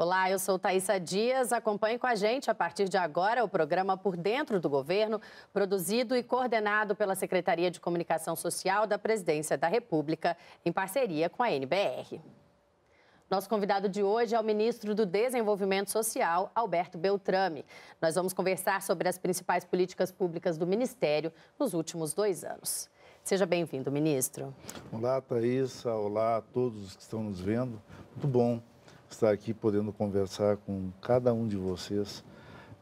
Olá, eu sou Thaisa Dias. Acompanhe com a gente a partir de agora o programa Por Dentro do Governo, produzido e coordenado pela Secretaria de Comunicação Social da Presidência da República, em parceria com a NBR. Nosso convidado de hoje é o ministro do Desenvolvimento Social, Alberto Beltrame. Nós vamos conversar sobre as principais políticas públicas do Ministério nos últimos dois anos. Seja bem-vindo, ministro. Olá, Thaisa. Olá a todos que estão nos vendo. Muito bom estar aqui podendo conversar com cada um de vocês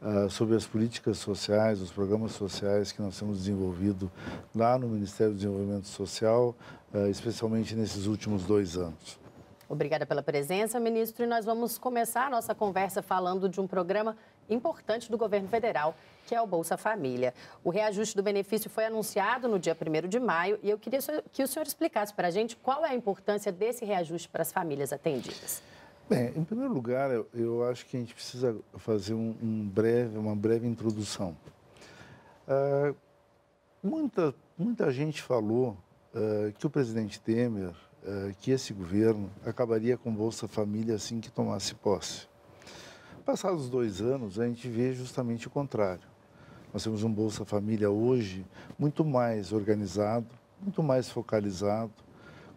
uh, sobre as políticas sociais, os programas sociais que nós temos desenvolvido lá no Ministério do Desenvolvimento Social, uh, especialmente nesses últimos dois anos. Obrigada pela presença, ministro. E nós vamos começar a nossa conversa falando de um programa importante do governo federal, que é o Bolsa Família. O reajuste do benefício foi anunciado no dia 1 de maio e eu queria que o senhor explicasse para a gente qual é a importância desse reajuste para as famílias atendidas. Bem, em primeiro lugar, eu, eu acho que a gente precisa fazer um, um breve, uma breve introdução. Uh, muita, muita gente falou uh, que o presidente Temer, uh, que esse governo, acabaria com Bolsa Família assim que tomasse posse. Passados dois anos, a gente vê justamente o contrário. Nós temos um Bolsa Família hoje muito mais organizado, muito mais focalizado,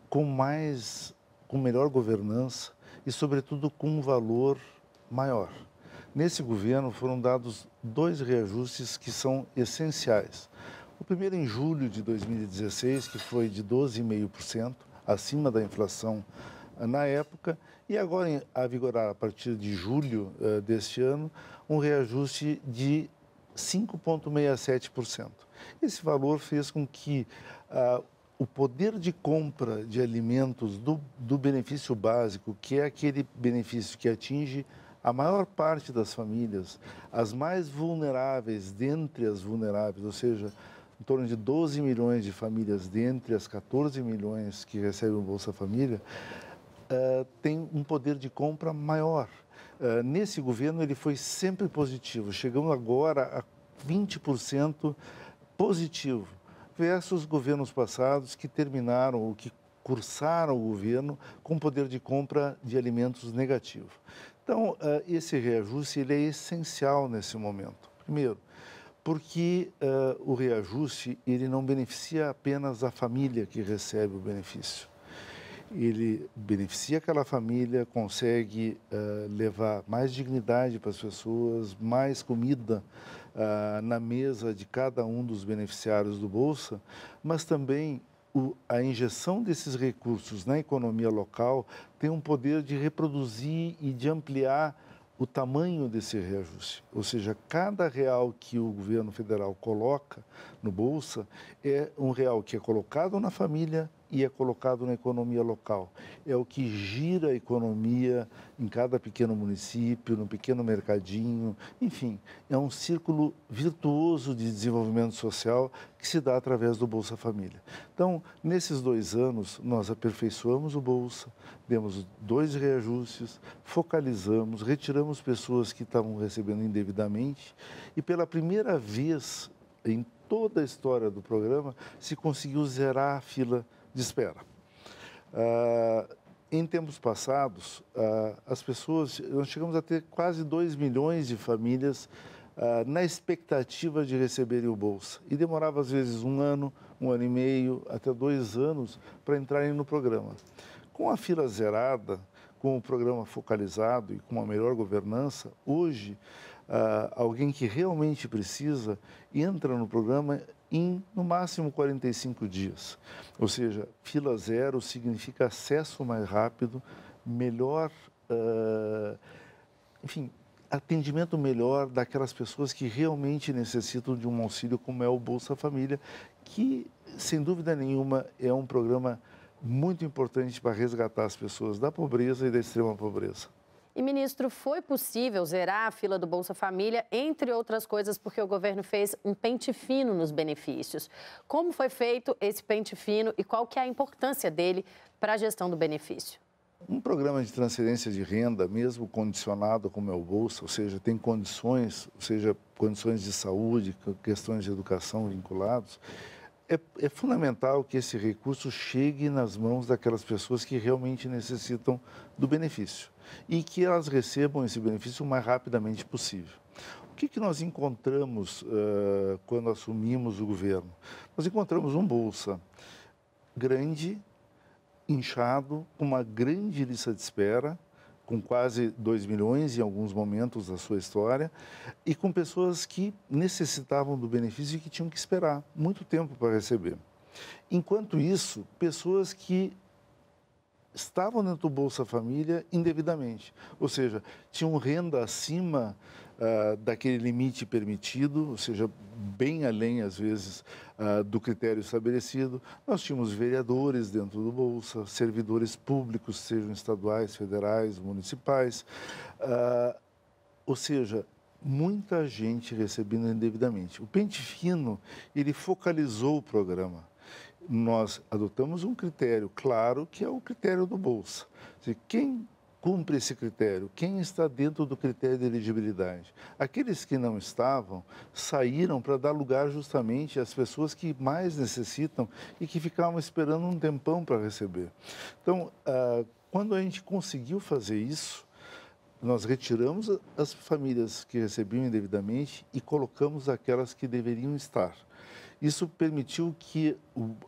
com mais, com melhor governança, e, sobretudo, com um valor maior. Nesse governo foram dados dois reajustes que são essenciais. O primeiro em julho de 2016, que foi de 12,5%, acima da inflação eh, na época, e agora a vigorar a partir de julho uh, deste ano, um reajuste de 5,67%. Esse valor fez com que uh, o poder de compra de alimentos do, do benefício básico, que é aquele benefício que atinge a maior parte das famílias, as mais vulneráveis dentre as vulneráveis, ou seja, em torno de 12 milhões de famílias dentre as 14 milhões que recebem o Bolsa Família, uh, tem um poder de compra maior. Uh, nesse governo ele foi sempre positivo, chegamos agora a 20% positivo diversos governos passados que terminaram ou que cursaram o governo com poder de compra de alimentos negativo. Então, eh, esse reajuste ele é essencial nesse momento. Primeiro, porque uh, o reajuste ele não beneficia apenas a família que recebe o benefício. Ele beneficia aquela família, consegue uh, levar mais dignidade para as pessoas, mais comida ah, na mesa de cada um dos beneficiários do Bolsa, mas também o, a injeção desses recursos na economia local tem um poder de reproduzir e de ampliar o tamanho desse reajuste. Ou seja, cada real que o governo federal coloca no Bolsa é um real que é colocado na família, e é colocado na economia local. É o que gira a economia em cada pequeno município, no pequeno mercadinho, enfim, é um círculo virtuoso de desenvolvimento social que se dá através do Bolsa Família. Então, nesses dois anos, nós aperfeiçoamos o Bolsa, demos dois reajustes, focalizamos, retiramos pessoas que estavam recebendo indevidamente e, pela primeira vez em toda a história do programa, se conseguiu zerar a fila de espera. Ah, em tempos passados, ah, as pessoas, nós chegamos a ter quase 2 milhões de famílias ah, na expectativa de receberem o Bolsa. E demorava, às vezes, um ano, um ano e meio, até dois anos para entrarem no programa. Com a fila zerada, com o programa focalizado e com uma melhor governança, hoje, ah, alguém que realmente precisa entra no programa em no máximo 45 dias. Ou seja, fila zero significa acesso mais rápido, melhor, uh, enfim, atendimento melhor daquelas pessoas que realmente necessitam de um auxílio, como é o Bolsa Família, que, sem dúvida nenhuma, é um programa muito importante para resgatar as pessoas da pobreza e da extrema pobreza. E, ministro, foi possível zerar a fila do Bolsa Família, entre outras coisas, porque o governo fez um pente fino nos benefícios. Como foi feito esse pente fino e qual que é a importância dele para a gestão do benefício? Um programa de transferência de renda, mesmo condicionado como é o Bolsa, ou seja, tem condições, ou seja, condições de saúde, questões de educação vinculados, é, é fundamental que esse recurso chegue nas mãos daquelas pessoas que realmente necessitam do benefício e que elas recebam esse benefício o mais rapidamente possível. O que, que nós encontramos uh, quando assumimos o governo? Nós encontramos um bolsa grande, inchado, com uma grande lista de espera, com quase 2 milhões em alguns momentos da sua história, e com pessoas que necessitavam do benefício e que tinham que esperar muito tempo para receber. Enquanto isso, pessoas que estavam dentro do Bolsa Família indevidamente, ou seja, tinham renda acima uh, daquele limite permitido, ou seja, bem além às vezes uh, do critério estabelecido. Nós tínhamos vereadores dentro do Bolsa, servidores públicos, sejam estaduais, federais, municipais, uh, ou seja, muita gente recebendo indevidamente. O Pente Fino ele focalizou o programa nós adotamos um critério claro, que é o critério do Bolsa. Se quem cumpre esse critério, quem está dentro do critério de elegibilidade. Aqueles que não estavam saíram para dar lugar justamente às pessoas que mais necessitam e que ficavam esperando um tempão para receber. Então, ah, quando a gente conseguiu fazer isso, nós retiramos as famílias que recebiam indevidamente e colocamos aquelas que deveriam estar. Isso permitiu que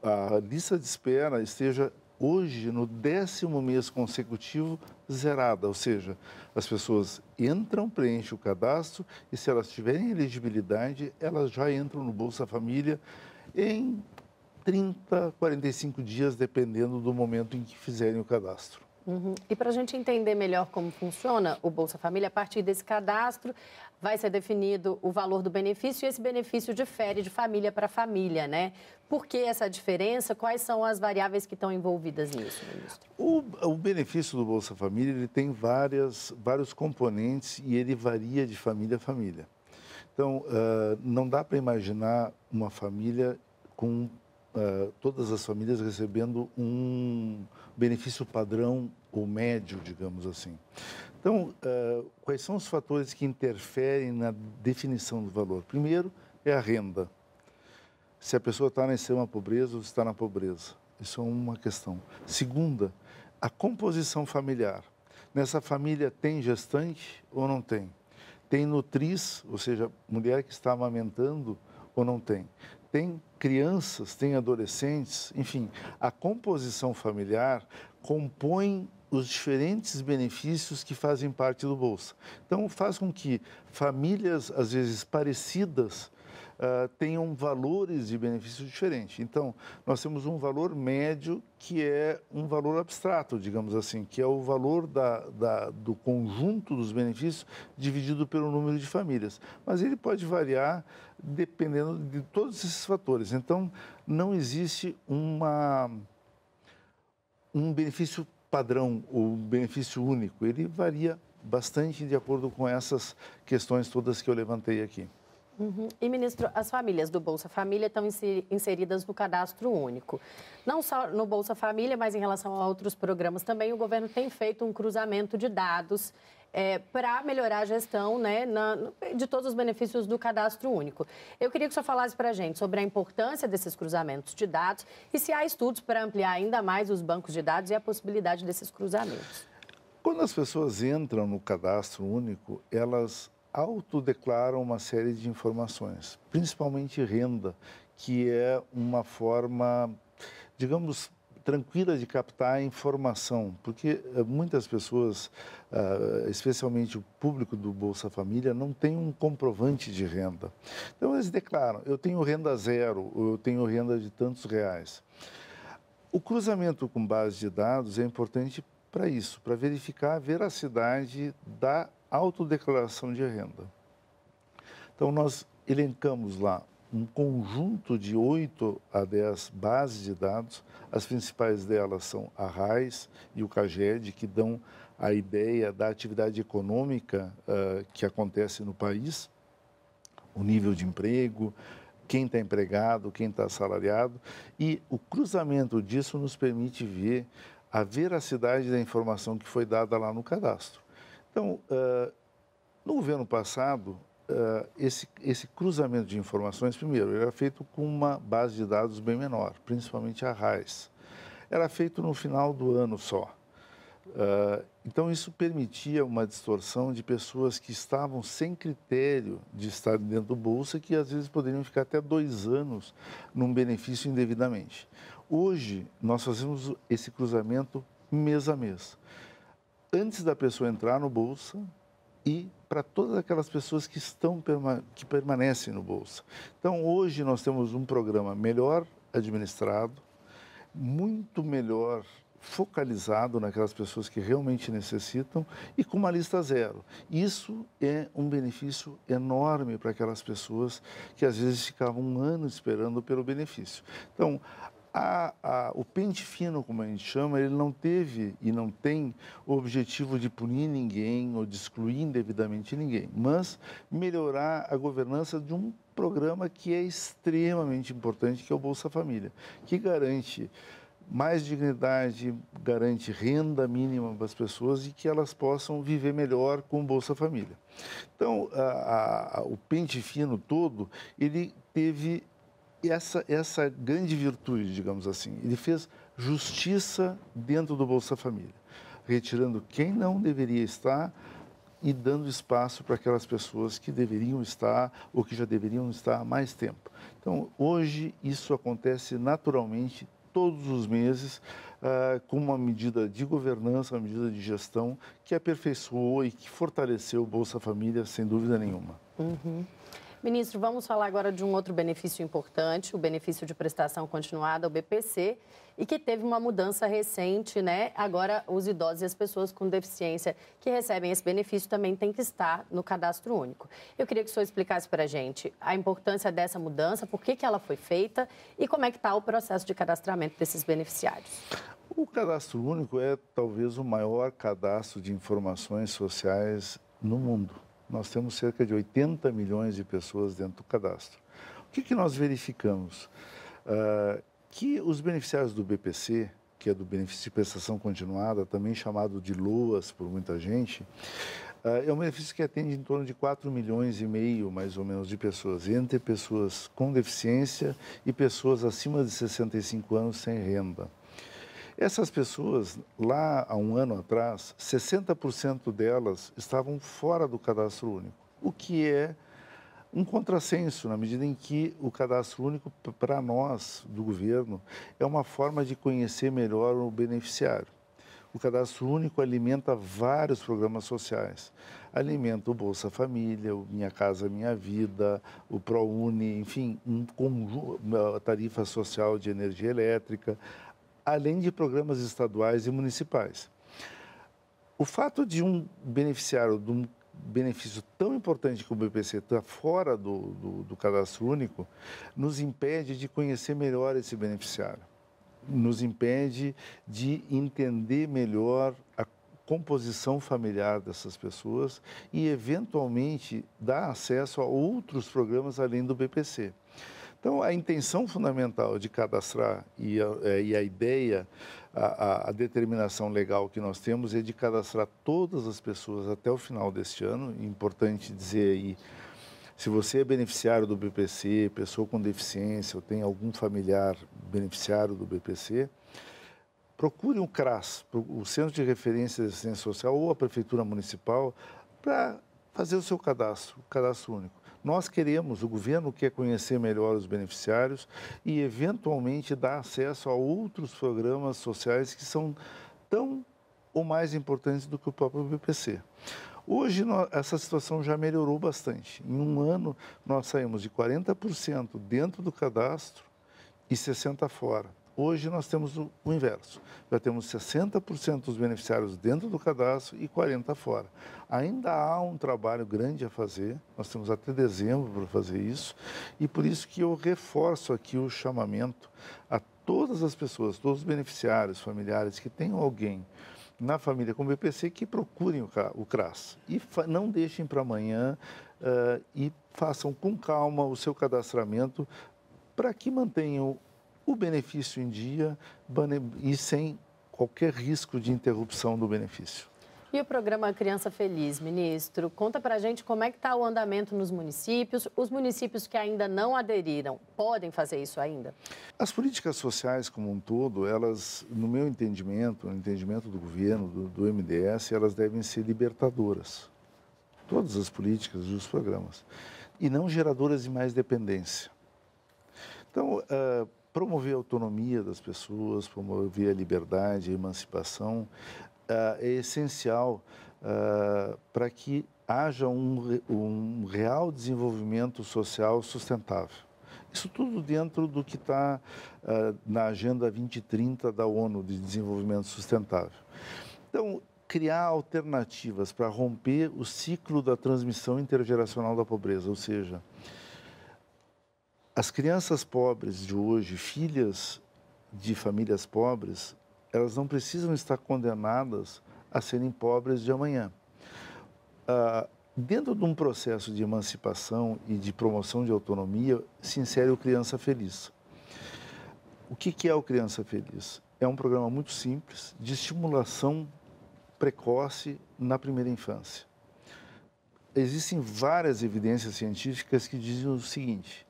a lista de espera esteja hoje, no décimo mês consecutivo, zerada. Ou seja, as pessoas entram, preenchem o cadastro e, se elas tiverem elegibilidade, elas já entram no Bolsa Família em 30, 45 dias, dependendo do momento em que fizerem o cadastro. Uhum. E para a gente entender melhor como funciona o Bolsa Família, a partir desse cadastro vai ser definido o valor do benefício e esse benefício difere de família para família, né? Por que essa diferença? Quais são as variáveis que estão envolvidas nisso, ministro? O, o benefício do Bolsa Família ele tem várias, vários componentes e ele varia de família a família. Então, uh, não dá para imaginar uma família com uh, todas as famílias recebendo um benefício padrão ou médio, digamos assim. Então, uh, quais são os fatores que interferem na definição do valor? Primeiro é a renda. Se a pessoa está na extrema pobreza ou está na pobreza. Isso é uma questão. Segunda, a composição familiar. Nessa família tem gestante ou não tem? Tem nutriz, ou seja, mulher que está amamentando ou não tem? tem crianças, tem adolescentes, enfim, a composição familiar compõe os diferentes benefícios que fazem parte do Bolsa. Então, faz com que famílias, às vezes parecidas, uh, tenham valores de benefício diferentes. Então, nós temos um valor médio que é um valor abstrato, digamos assim, que é o valor da, da, do conjunto dos benefícios dividido pelo número de famílias. Mas ele pode variar dependendo de todos esses fatores. Então, não existe uma, um benefício padrão ou benefício único, ele varia bastante de acordo com essas questões todas que eu levantei aqui. Uhum. E, ministro, as famílias do Bolsa Família estão inseridas no cadastro único. Não só no Bolsa Família, mas em relação a outros programas também, o governo tem feito um cruzamento de dados é, para melhorar a gestão né, na, de todos os benefícios do cadastro único. Eu queria que o senhor falasse para a gente sobre a importância desses cruzamentos de dados e se há estudos para ampliar ainda mais os bancos de dados e a possibilidade desses cruzamentos. Quando as pessoas entram no cadastro único, elas autodeclaram uma série de informações, principalmente renda, que é uma forma, digamos, tranquila de captar informação, porque eh, muitas pessoas, ah, especialmente o público do Bolsa Família, não tem um comprovante de renda. Então eles declaram: eu tenho renda zero, eu tenho renda de tantos reais. O cruzamento com base de dados é importante para isso, para verificar a veracidade da autodeclaração de renda. Então, nós elencamos lá um conjunto de 8 a 10 bases de dados. As principais delas são a RAIS e o CAGED, que dão a ideia da atividade econômica uh, que acontece no país, o nível de emprego, quem está empregado, quem está assalariado. E o cruzamento disso nos permite ver a veracidade da informação que foi dada lá no cadastro. Então, uh, no governo passado, uh, esse, esse cruzamento de informações, primeiro, era feito com uma base de dados bem menor, principalmente a RAIS. Era feito no final do ano só. Uh, então, isso permitia uma distorção de pessoas que estavam sem critério de estar dentro do Bolsa, que às vezes poderiam ficar até dois anos num benefício indevidamente. Hoje, nós fazemos esse cruzamento mês a mês antes da pessoa entrar no Bolsa e para todas aquelas pessoas que estão que permanecem no Bolsa. Então, hoje nós temos um programa melhor administrado, muito melhor focalizado naquelas pessoas que realmente necessitam e com uma lista zero. Isso é um benefício enorme para aquelas pessoas que às vezes ficavam um ano esperando pelo benefício. Então, a, a, o pente fino, como a gente chama, ele não teve e não tem o objetivo de punir ninguém ou de excluir indevidamente ninguém, mas melhorar a governança de um programa que é extremamente importante, que é o Bolsa Família, que garante mais dignidade, garante renda mínima para as pessoas e que elas possam viver melhor com o Bolsa Família. Então, a, o pente fino todo, ele teve essa, essa grande virtude, digamos assim. Ele fez justiça dentro do Bolsa Família, retirando quem não deveria estar e dando espaço para aquelas pessoas que deveriam estar ou que já deveriam estar há mais tempo. Então, hoje, isso acontece naturalmente todos os meses uh, com uma medida de governança, uma medida de gestão que aperfeiçoou e que fortaleceu o Bolsa Família, sem dúvida nenhuma. Uhum. Ministro, vamos falar agora de um outro benefício importante, o benefício de prestação continuada, o BPC, e que teve uma mudança recente, né? Agora, os idosos e as pessoas com deficiência que recebem esse benefício também têm que estar no cadastro único. Eu queria que o senhor explicasse para a gente a importância dessa mudança, por que, que ela foi feita e como é que está o processo de cadastramento desses beneficiários. O cadastro único é talvez o maior cadastro de informações sociais no mundo nós temos cerca de 80 milhões de pessoas dentro do cadastro. O que, que nós verificamos? Uh, que os beneficiários do BPC, que é do benefício de prestação continuada, também chamado de LOAS por muita gente, uh, é um benefício que atende em torno de 4 milhões e meio, mais ou menos, de pessoas, entre pessoas com deficiência e pessoas acima de 65 anos sem renda. Essas pessoas, lá há um ano atrás, 60% delas estavam fora do cadastro único, o que é um contrassenso, na medida em que o cadastro único, para nós, do governo, é uma forma de conhecer melhor o beneficiário. O cadastro único alimenta vários programas sociais. Alimenta o Bolsa Família, o Minha Casa Minha Vida, o ProUni, enfim, um conjunto, tarifa social de energia elétrica, além de programas estaduais e municipais. O fato de um beneficiário de um benefício tão importante como o BPC estar fora do, do, do cadastro único nos impede de conhecer melhor esse beneficiário, nos impede de entender melhor a composição familiar dessas pessoas e, eventualmente, dar acesso a outros programas além do BPC. Então, a intenção fundamental de cadastrar e a, é, e a ideia, a, a, determinação legal que nós temos é de cadastrar todas as pessoas até o final deste ano. Importante dizer aí, se você é beneficiário do BPC, pessoa com deficiência ou tem algum familiar beneficiário do BPC, procure o CRAS, o Centro de Referência de Assistência Social ou a Prefeitura Municipal, para fazer o seu cadastro, o cadastro único. Nós queremos, o governo quer conhecer melhor os beneficiários e, eventualmente, dar acesso a outros programas sociais que são tão ou mais importantes do que o próprio BPC. Hoje, essa situação já melhorou bastante. Em um ano, nós saímos de 40% dentro do cadastro e 60% fora. Hoje nós temos o, o inverso. Já temos 60% dos beneficiários dentro do cadastro e 40% fora. Ainda há um trabalho grande a fazer, nós temos até dezembro para fazer isso, e por isso que eu reforço aqui o chamamento a todas as pessoas, todos os beneficiários, familiares que tenham alguém na família com BPC que procurem o, o CRAS e não deixem para amanhã uh, e façam com calma o seu cadastramento para que mantenham o benefício em dia e sem qualquer risco de interrupção do benefício. E o programa Criança Feliz, ministro? Conta para a gente como é que está o andamento nos municípios. Os municípios que ainda não aderiram podem fazer isso ainda? As políticas sociais como um todo, elas, no meu entendimento, no entendimento do governo, do, do MDS, elas devem ser libertadoras. Todas as políticas e os programas. E não geradoras de mais dependência. Então, uh, promover a autonomia das pessoas, promover a liberdade, a emancipação, ah, é essencial ah, para que haja um, um real desenvolvimento social sustentável. Isso tudo dentro do que está uh, na Agenda 2030 da ONU de Desenvolvimento Sustentável. Então, criar alternativas para romper o ciclo da transmissão intergeracional da pobreza, ou seja, as crianças pobres de hoje, filhas de famílias pobres, elas não precisam estar condenadas a serem pobres de amanhã. Ah, dentro de um processo de emancipação e de promoção de autonomia, se insere o Criança Feliz. O que, que é o Criança Feliz? É um programa muito simples de estimulação precoce na primeira infância. Existem várias evidências científicas que dizem o seguinte: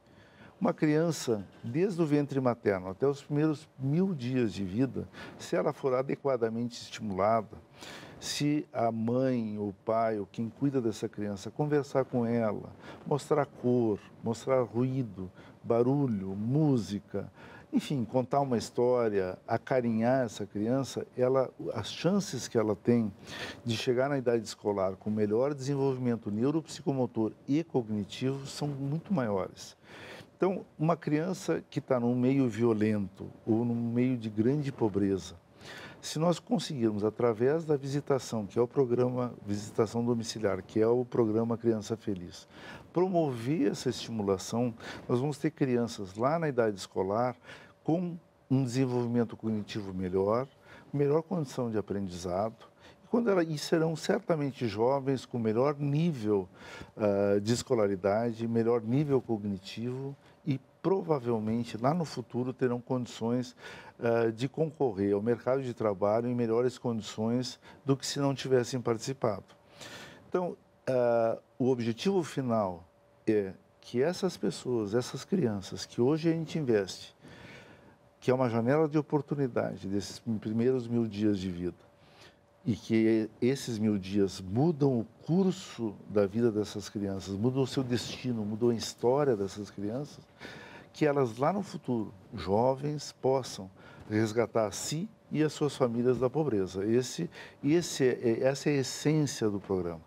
uma criança, desde o ventre materno até os primeiros mil dias de vida, se ela for adequadamente estimulada, se a mãe, o pai, ou quem cuida dessa criança, conversar com ela, mostrar cor, mostrar ruído, barulho, música, enfim, contar uma história, acarinhar essa criança, ela, as chances que ela tem de chegar na idade escolar com melhor desenvolvimento neuropsicomotor e cognitivo são muito maiores. Então, uma criança que está num meio violento ou num meio de grande pobreza, se nós conseguirmos, através da visitação, que é o programa Visitação Domiciliar, que é o programa Criança Feliz, promover essa estimulação, nós vamos ter crianças lá na idade escolar com um desenvolvimento cognitivo melhor, melhor condição de aprendizado, quando ela, e serão certamente jovens com melhor nível uh, de escolaridade, melhor nível cognitivo provavelmente lá no futuro terão condições uh, de concorrer ao mercado de trabalho em melhores condições do que se não tivessem participado. Então, uh, o objetivo final é que essas pessoas, essas crianças que hoje a gente investe, que é uma janela de oportunidade desses primeiros mil dias de vida, e que esses mil dias mudam o curso da vida dessas crianças, mudam o seu destino, mudam a história dessas crianças, que elas lá no futuro, jovens, possam resgatar a si e as suas famílias da pobreza. Esse, esse, é, é, essa é a essência do programa.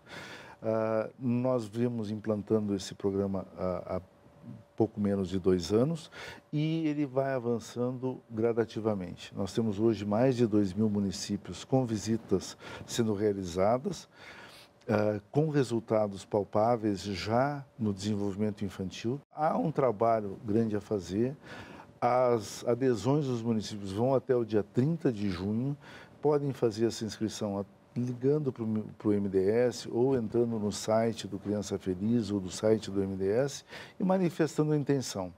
Uh, nós vimos implantando esse programa há, há pouco menos de dois anos e ele vai avançando gradativamente. Nós temos hoje mais de 2 mil municípios com visitas sendo realizadas. Eh, com resultados palpáveis já no desenvolvimento infantil. Há um trabalho grande a fazer. As adesões dos municípios vão até o dia 30 de junho. Podem fazer essa inscrição ligando para o MDS ou entrando no site do Criança Feliz ou do site do MDS e manifestando a intenção.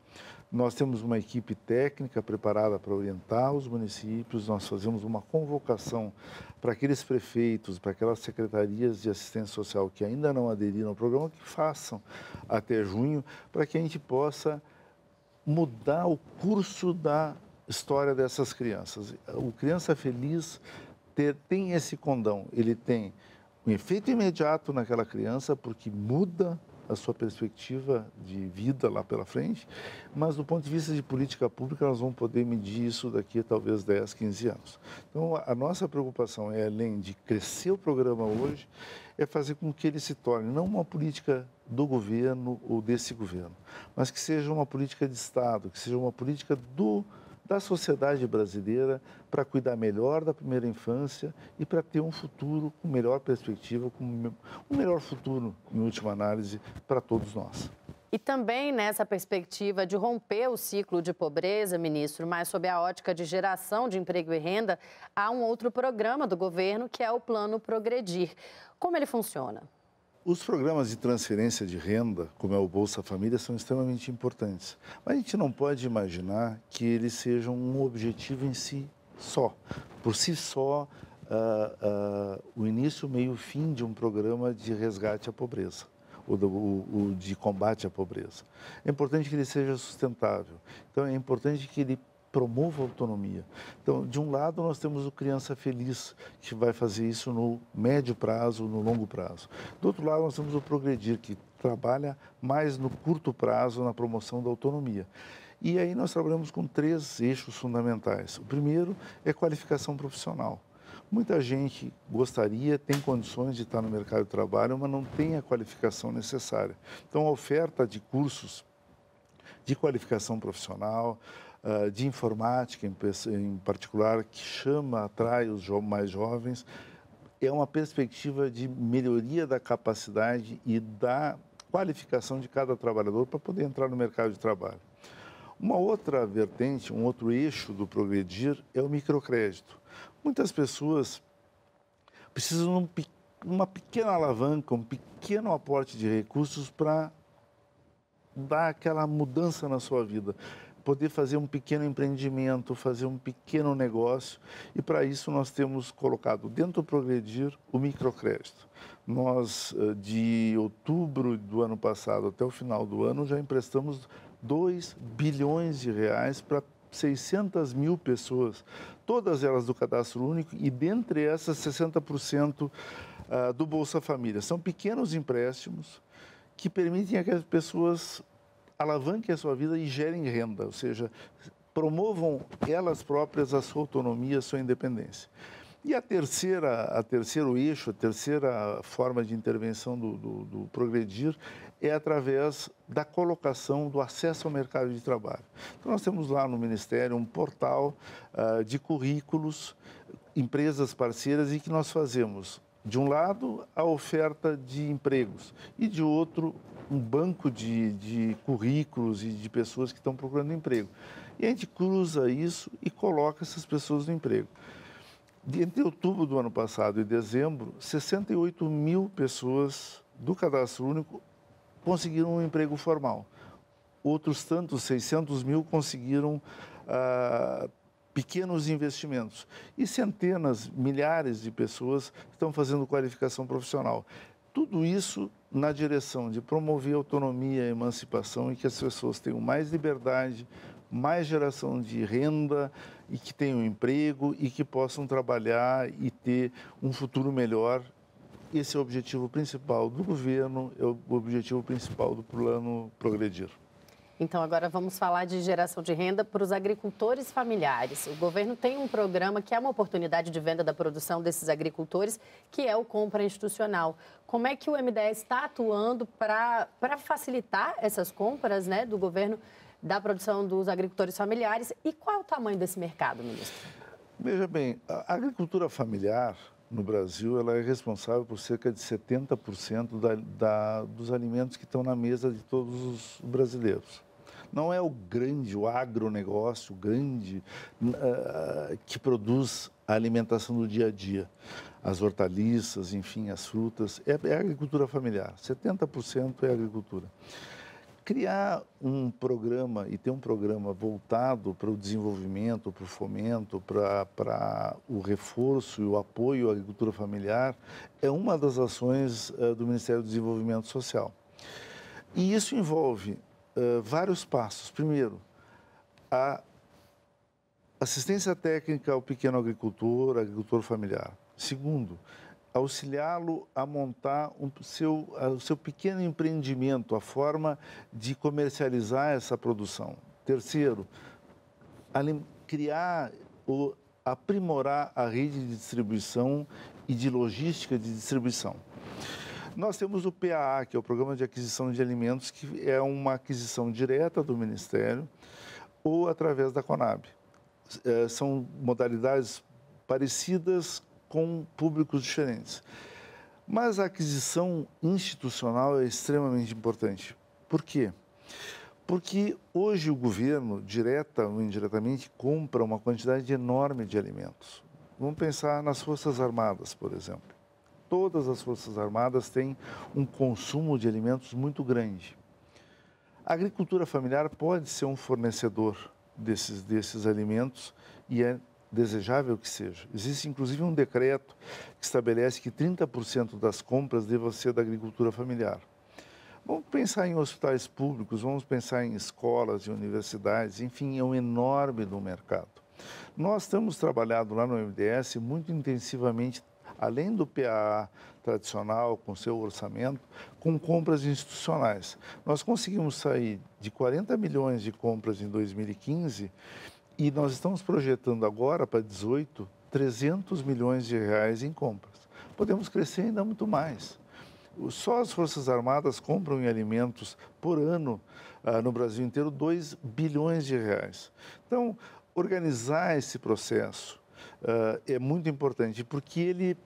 Nós temos uma equipe técnica preparada para orientar os municípios, nós fazemos uma convocação para aqueles prefeitos, para aquelas secretarias de assistência social que ainda não aderiram ao programa, que façam até junho, para que a gente possa mudar o curso da história dessas crianças. O Criança Feliz ter, tem esse condão, ele tem um efeito imediato naquela criança, porque muda a sua perspectiva de vida lá pela frente, mas do ponto de vista de política pública, nós vamos poder medir isso daqui a talvez 10, 15 anos. Então, a nossa preocupação é, além de crescer o programa hoje, é fazer com que ele se torne não uma política do governo ou desse governo, mas que seja uma política de Estado, que seja uma política do governo da sociedade brasileira para cuidar melhor da primeira infância e para ter um futuro com melhor perspectiva, com um melhor futuro, em última análise, para todos nós. E também nessa perspectiva de romper o ciclo de pobreza, ministro, mas sob a ótica de geração de emprego e renda, há um outro programa do governo que é o Plano Progredir. Como ele funciona? Os programas de transferência de renda, como é o Bolsa Família, são extremamente importantes. Mas a gente não pode imaginar que eles sejam um objetivo em si só. Por si só, uh, uh, o início, meio fim de um programa de resgate à pobreza. O, o, o, de combate à pobreza. É importante que ele seja sustentável. Então, é importante que ele promova a autonomia. Então, de um lado, nós temos o Criança Feliz, que vai fazer isso no médio prazo, no longo prazo. Do outro lado, nós temos o Progredir, que trabalha mais no curto prazo na promoção da autonomia. E aí nós trabalhamos com três eixos fundamentais. O primeiro é qualificação profissional. Muita gente gostaria, tem condições de estar no mercado de trabalho, mas não tem a qualificação necessária. Então, a oferta de cursos de qualificação profissional, uh, de informática, em, em, particular, que chama, atrai os jo mais jovens, é uma perspectiva de melhoria da capacidade e da qualificação de cada trabalhador para poder entrar no mercado de trabalho. Uma outra vertente, um outro eixo do progredir é o microcrédito. Muitas pessoas precisam de uma pequena alavanca, um pequeno aporte de recursos para dar aquela mudança na sua vida poder fazer um pequeno empreendimento, fazer um pequeno negócio. E para isso nós temos colocado dentro do Progredir o microcrédito. Nós, eh, de outubro do ano passado até o final do ano, já emprestamos 2 bilhões de reais para 600 mil pessoas, todas elas do cadastro único e dentre essas 60% ah, do Bolsa Família. São pequenos empréstimos que permitem que as pessoas alavanquem a sua vida e gerem renda, ou seja, promovam elas próprias a sua autonomia, a sua independência. E a terceira, a terceiro eixo, a terceira forma de intervenção do, do, do, progredir é através da colocação do acesso ao mercado de trabalho. Então nós temos lá no Ministério um portal uh, de currículos, empresas parceiras e que nós fazemos de um lado a oferta de empregos e de outro um banco de, de currículos e de pessoas que estão procurando emprego. E a gente cruza isso e coloca essas pessoas no emprego. De, entre outubro do ano passado e dezembro, 68 mil pessoas do cadastro único conseguiram um emprego formal. Outros tantos, 600 mil, conseguiram ah, pequenos investimentos. E centenas, milhares de pessoas estão fazendo qualificação profissional. Tudo isso na direção de promover autonomia, emancipação e que as pessoas tenham mais liberdade, mais geração de renda e que tenham emprego e que possam trabalhar e ter um futuro melhor. Esse é o objetivo principal do governo, é o objetivo principal do plano Progredir. Então, agora vamos falar de geração de renda para os agricultores familiares. O governo tem um programa que é uma oportunidade de venda da produção desses agricultores, que é o Compra Institucional. Como é que o MDS está atuando para facilitar essas compras né, do governo da produção dos agricultores familiares? E qual é o tamanho desse mercado, ministro? Veja bem, a agricultura familiar no Brasil ela é responsável por cerca de 70% da, da, dos alimentos que estão na mesa de todos os brasileiros não é o grande, o agronegócio grande uh, que produz a alimentação do dia a dia. As hortaliças, enfim, as frutas, é, é agricultura familiar, 70% é agricultura. Criar um programa e ter um programa voltado para o desenvolvimento, para o fomento, para, para o reforço e o apoio à agricultura familiar é uma das ações uh, do Ministério do Desenvolvimento Social. E isso envolve eh, vários passos. Primeiro, a assistência técnica ao pequeno agricultor, agricultor familiar. Segundo, auxiliá-lo a montar um, seu, o seu pequeno empreendimento, a forma de comercializar essa produção. Terceiro, criar ou aprimorar a rede de distribuição e de logística de distribuição. Nós temos o PAA, que é o Programa de Aquisição de Alimentos, que é uma aquisição direta do Ministério ou através da Conab. É, são modalidades parecidas com públicos diferentes. Mas a aquisição institucional é extremamente importante. Por quê? Porque hoje o governo, direta ou indiretamente, compra uma quantidade enorme de alimentos. Vamos pensar nas Forças Armadas, por exemplo todas as Forças Armadas têm um consumo de alimentos muito grande. A agricultura familiar pode ser um fornecedor desses, desses alimentos e é desejável que seja. Existe inclusive um decreto que estabelece que 30% das compras devam ser da agricultura familiar. Vamos pensar em hospitais públicos, vamos pensar em escolas e universidades, enfim, é um enorme do mercado. Nós temos trabalhado lá no MDS muito intensivamente além do PAA tradicional, com seu orçamento, com compras institucionais. Nós conseguimos sair de 40 milhões de compras em 2015 e nós estamos projetando agora para 18 300 milhões de reais em compras. Podemos crescer ainda muito mais. Só as Forças Armadas compram em alimentos por ano ah, no Brasil inteiro 2 bilhões de reais. Então, organizar esse processo ah, é muito importante, porque ele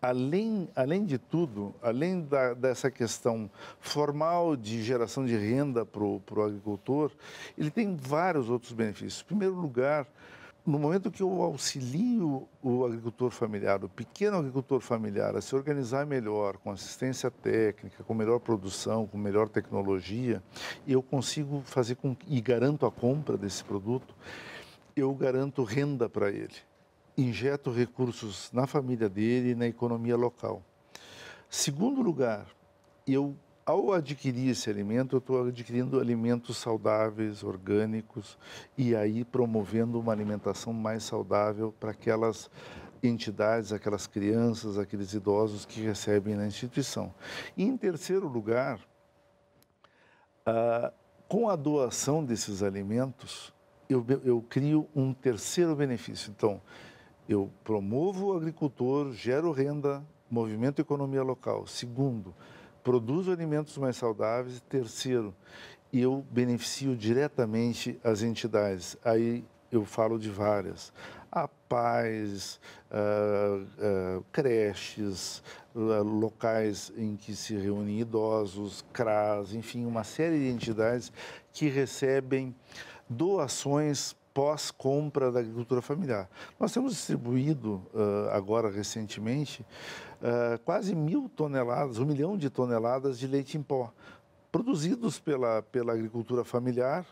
além, além de tudo, além da, dessa questão formal de geração de renda para o agricultor, ele tem vários outros benefícios. Em primeiro lugar, no momento que eu auxilio o agricultor familiar, o pequeno agricultor familiar, a se organizar melhor, com assistência técnica, com melhor produção, com melhor tecnologia, eu consigo fazer com e garanto a compra desse produto, eu garanto renda para ele injeto recursos na família dele e na economia local. Segundo lugar, eu ao adquirir esse alimento, eu estou adquirindo alimentos saudáveis, orgânicos, e aí promovendo uma alimentação mais saudável para aquelas entidades, aquelas crianças, aqueles idosos que recebem na instituição. E, em terceiro lugar, ah, com a doação desses alimentos, eu, eu crio um terceiro benefício. Então, eu promovo o agricultor, gero renda, movimento economia local. Segundo, produzo alimentos mais saudáveis. Terceiro, eu beneficio diretamente as entidades. Aí eu falo de várias. A paz, uh, uh, creches, uh, locais em que se reúnem idosos, CRAS, enfim, uma série de entidades que recebem doações pós-compra da agricultura familiar. Nós temos distribuído, uh, agora recentemente, uh, quase mil toneladas, um milhão de toneladas de leite em pó, produzidos pela, pela agricultura familiar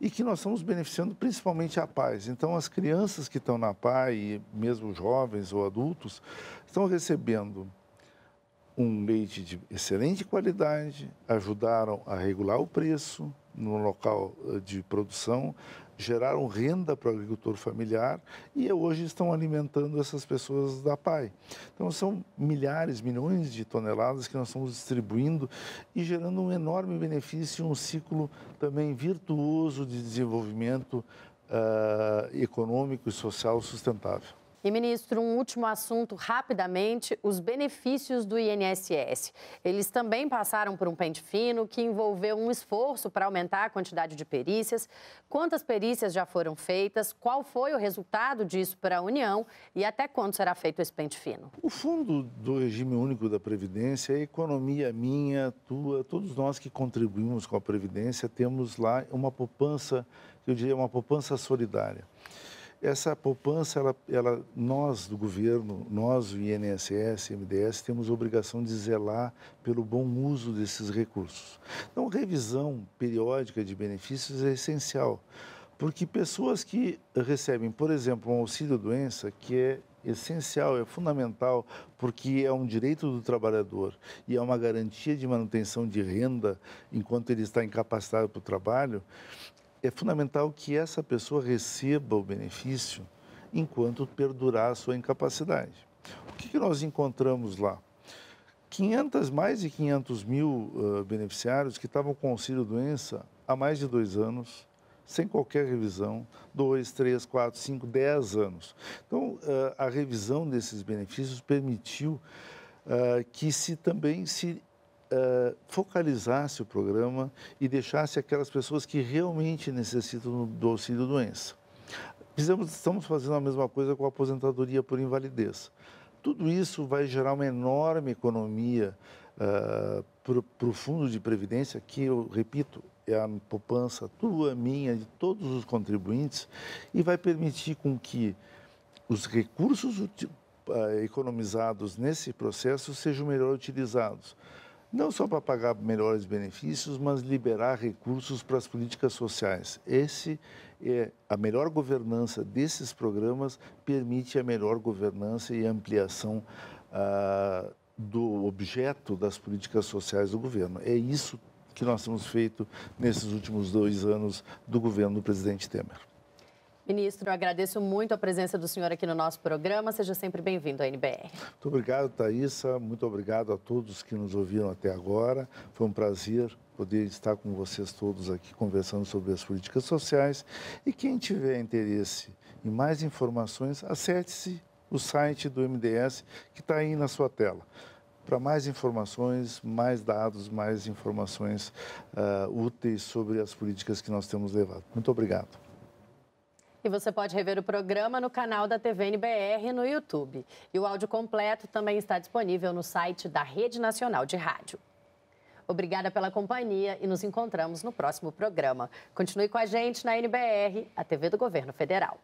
e que nós estamos beneficiando principalmente a paz. Então, as crianças que estão na PAI, e mesmo jovens ou adultos, estão recebendo um leite de excelente qualidade, ajudaram a regular o preço no local ah, de produção, geraram renda para o agricultor familiar e hoje estão alimentando essas pessoas da PAI. Então, são milhares, milhões de toneladas que nós estamos distribuindo e gerando um enorme benefício, um ciclo também virtuoso de desenvolvimento uh, econômico e social sustentável. E, ministro, um último assunto rapidamente: os benefícios do INSS. Eles também passaram por um pente fino que envolveu um esforço para aumentar a quantidade de perícias. Quantas perícias já foram feitas? Qual foi o resultado disso para a União? E até quando será feito esse pente fino? O fundo do regime único da Previdência, é a economia minha, tua, todos nós que contribuímos com a Previdência, temos lá uma poupança, eu diria, uma poupança solidária. Essa poupança, ela, ela, nós do governo, nós o INSS, MDS, temos a obrigação de zelar pelo bom uso desses recursos. Então, revisão periódica de benefícios é essencial, porque pessoas que recebem, por exemplo, um auxílio-doença, que é essencial, é fundamental, porque é um direito do trabalhador e é uma garantia de manutenção de renda enquanto ele está incapacitado para o trabalho, é fundamental que essa pessoa receba o benefício enquanto perdurar a sua incapacidade. O que, que nós encontramos lá? 500, mais de 500 mil uh, beneficiários que estavam com auxílio doença há mais de dois anos, sem qualquer revisão, dois, três, quatro, cinco, dez anos. Então, uh, a revisão desses benefícios permitiu uh, que se também se eh, focalizasse o programa e deixasse aquelas pessoas que realmente necessitam do auxílio doença. Fizemos, estamos fazendo a mesma coisa com a aposentadoria por invalidez. Tudo isso vai gerar uma enorme economia uh, eh, para o fundo de previdência, que eu repito, é a poupança tua, minha, de todos os contribuintes, e vai permitir com que os recursos eh, economizados nesse processo sejam melhor utilizados não só para pagar melhores benefícios, mas liberar recursos para as políticas sociais. Esse é a melhor governança desses programas permite a melhor governança e ampliação ah, do objeto das políticas sociais do governo. É isso que nós temos feito nesses últimos dois anos do governo do presidente Temer. Ministro, eu agradeço muito a presença do senhor aqui no nosso programa. Seja sempre bem-vindo à NBR. Muito obrigado, Thaisa. Muito obrigado a todos que nos ouviram até agora. Foi um prazer poder estar com vocês todos aqui conversando sobre as políticas sociais. E quem tiver interesse em mais informações, acesse o site do MDS que está aí na sua tela. Para mais informações, mais dados, mais informações uh, úteis sobre as políticas que nós temos levado. Muito obrigado. E você pode rever o programa no canal da TVNBR no YouTube. E o áudio completo também está disponível no site da Rede Nacional de Rádio. Obrigada pela companhia e nos encontramos no próximo programa. Continue com a gente na NBR, a TV do Governo Federal.